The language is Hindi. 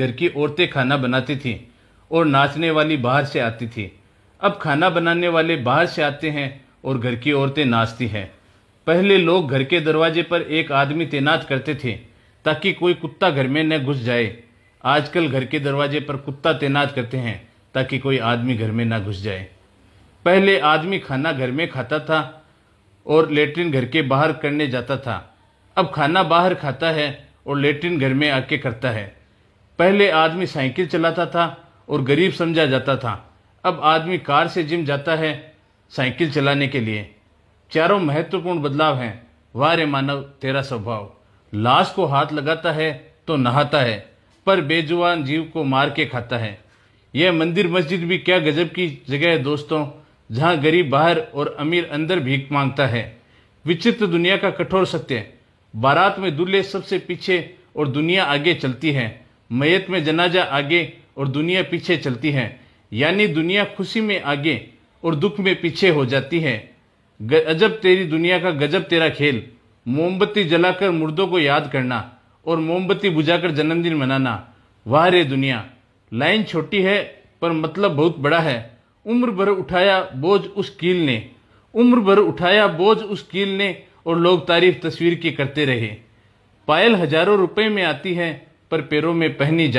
घर की औरतें खाना बनाती थीं और नाचने वाली बाहर से आती थी अब खाना बनाने वाले बाहर से आते हैं और घर की औरतें नाचती हैं पहले लोग घर के दरवाजे पर एक आदमी तैनात करते थे ताकि कोई कुत्ता घर में न घुस जाए आजकल घर के दरवाजे पर कुत्ता तैनात करते हैं ताकि कोई आदमी घर में ना घुस जाए पहले आदमी खाना घर में खाता था और लेटरिन घर के बाहर करने जाता था अब खाना बाहर खाता है और लेटरिन घर में आके करता है पहले आदमी साइकिल चलाता था और गरीब समझा जाता था अब आदमी कार से जिम जाता है साइकिल चलाने के लिए चारों महत्वपूर्ण बदलाव हैं वारे मानव तेरा स्वभाव लाश को हाथ लगाता है तो नहाता है पर बेजुबान जीव को मार के खाता है यह मंदिर मस्जिद भी क्या गजब की जगह है दोस्तों जहाँ गरीब बाहर और अमीर अंदर भीख मांगता है विचित्र दुनिया का कठोर सत्य बारात में दूल्हे सबसे पीछे और दुनिया आगे चलती है मैत में जनाजा आगे और दुनिया पीछे चलती है यानी दुनिया खुशी में आगे और दुख में पीछे हो जाती है अजब तेरी दुनिया का गजब तेरा खेल मोमबत्ती जलाकर मुर्दों को याद करना और मोमबत्ती बुझाकर जन्मदिन मनाना वाह रे दुनिया लाइन छोटी है पर मतलब बहुत बड़ा है उम्र भर उठाया बोझ उस कील ने उम्र भर उठाया बोझ उस कील ने और लोग तारीफ तस्वीर की करते रहे पायल हजारों रुपए में आती है पर पैरों में पहनी जाती